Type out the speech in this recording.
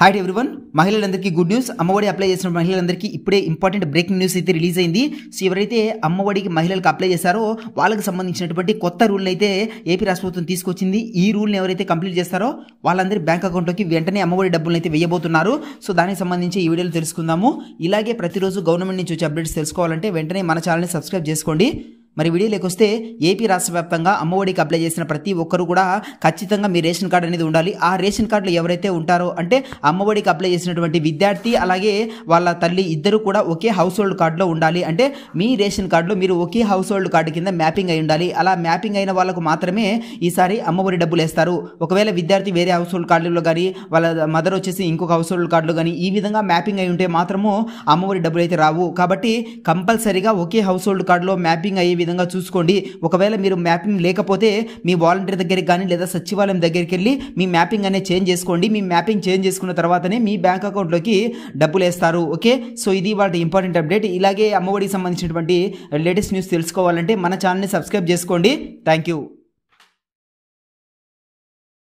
hi everyone మహిళలందరికీ good news Ammavodi apply చేసిన మహిళలందరికీ ఇప్పుడే ఇంపార్టెంట్ బ్రేకింగ్ న్యూస్ అయితే రిలీజ్ అయింది సో ఎవరైతే అమ్మఒడికి మహిళలకు అప్లై చేశారో వాళ్ళకి సంబంధించినటువంటి కొత్త రూల్ని అయితే ఏపీ రాష్ట్ర ప్రభుత్వం తీసుకొచ్చింది ఈ రూల్ని ఎవరైతే కంప్లీట్ చేస్తారో వాళ్ళందరి బ్యాంక్ అకౌంట్లోకి వెంటనే అమ్మఒడి డబ్బులను అయితే వేయబోతున్నారు సో దానికి సంబంధించి ఈ వీడియోలో తెలుసుకుందాము ఇలాగే ప్రతిరోజు గవర్నమెంట్ నుంచి వచ్చే అప్డేట్స్ తెలుసుకోవాలంటే వెంటనే మన ఛానల్ని సబ్స్క్రైబ్ చేసుకోండి మరి వీడియోలోకి వస్తే ఏపీ రాష్ట్ర వ్యాప్తంగా అమ్మఒడికి అప్లై చేసిన ప్రతి ఒక్కరు కూడా ఖచ్చితంగా మీ రేషన్ కార్డు అనేది ఉండాలి ఆ రేషన్ కార్డులు ఎవరైతే ఉంటారో అంటే అమ్మఒడికి అప్లై చేసినటువంటి విద్యార్థి అలాగే వాళ్ళ తల్లి ఇద్దరు కూడా ఒకే హౌస్ హోల్డ్ కార్డులో ఉండాలి అంటే మీ రేషన్ కార్డులో మీరు ఒకే హౌస్ హోల్డ్ కార్డు కింద మ్యాపింగ్ అయి ఉండాలి అలా మ్యాపింగ్ అయిన వాళ్ళకు మాత్రమే ఈసారి అమ్మఒడి డబ్బులు వేస్తారు ఒకవేళ విద్యార్థి వేరే హౌస్ హోల్డ్ కార్డులో కానీ వాళ్ళ మదర్ వచ్చేసి ఇంకొక హౌస్ హోల్డ్ కార్డులో కానీ ఈ విధంగా మ్యాపింగ్ అయి ఉంటే మాత్రము అమ్మఒడి డబ్బులు అయితే రావు కాబట్టి కంపల్సరీగా ఒకే హౌస్ హోల్డ్ కార్డులో మ్యాపింగ్ అయ్యే విధంగా చూసుకోండి ఒకవేళ మీరు మ్యాపింగ్ లేకపోతే మీ వాలంటీర్ దగ్గరికి కానీ లేదా సచివాలయం దగ్గరికి వెళ్ళి మీ మ్యాపింగ్ అనేది చేంజ్ చేసుకోండి మీ మ్యాపింగ్ చేంజ్ చేసుకున్న తర్వాతనే మీ బ్యాంక్ అకౌంట్లోకి డబ్బులు వేస్తారు ఓకే సో ఇది వాళ్ళ ఇంపార్టెంట్ అప్డేట్ ఇలాగే అమ్మఒడికి సంబంధించినటువంటి లేటెస్ట్ న్యూస్ తెలుసుకోవాలంటే మన ఛానల్ని సబ్స్క్రైబ్ చేసుకోండి థ్యాంక్ యూ